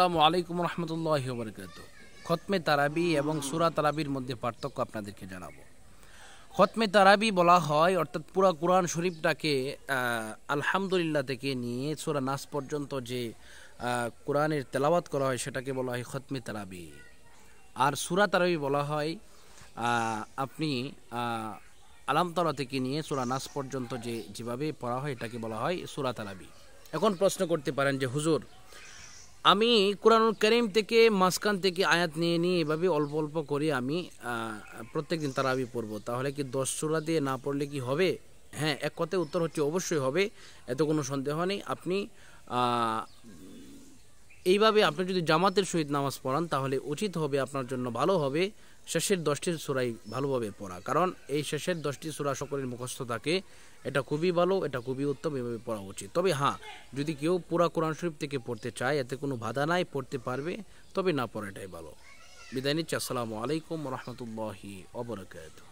আলাইকুম রহমতুল্লাহ বরকাত খতমে তারাবি এবং সুরা তারাবির মধ্যে পার্থক্য আপনাদেরকে খতমে তারাবি বলা হয় অর্থাৎ কোরআন শরীফটাকে আলহামদুলিল্লাহ থেকে নিয়ে সুরা নাস পর্যন্ত যে কোরআনের করা হয় সেটাকে বলা হয় খতমে তারাবি আর সুরা তারাবি বলা হয় আপনি আলামতলা থেকে নিয়ে সুরা নাস পর্যন্ত যে যেভাবে পড়া হয় এটাকে বলা হয় সুরা তারাবি এখন প্রশ্ন করতে পারেন যে হুজুর আমি কোরআনুল করিম থেকে মাঝখান থেকে আয়াত নিয়ে নিয়ে এভাবে অল্প অল্প করে আমি প্রত্যেক দিন তারাবি পড়বো তাহলে কি দশ সুরা দিয়ে না পড়লে কি হবে হ্যাঁ এক কথায় উত্তর হচ্ছে অবশ্যই হবে এত কোনো সন্দেহ নেই আপনি এইভাবে আপনি যদি জামাতের সহিত নামাজ পড়ান তাহলে উচিত হবে আপনার জন্য ভালো হবে শেষের দশটি সুরাই ভালোভাবে পড়া কারণ এই শেষের দশটি সুরা সকলের মুখস্থ থাকে এটা খুবই ভালো এটা খুবই উত্তম এভাবে পড়া উচিত তবে হ্যাঁ যদি কেউ পুরা কোরআন শরীফ থেকে পড়তে চায় এতে কোনো বাধা নাই পড়তে পারবে তবে না পড়াটাই ভালো বিদায় নিচ্ছি আসসালামু আলাইকুম রহমতুল্লাহি অবরাকাত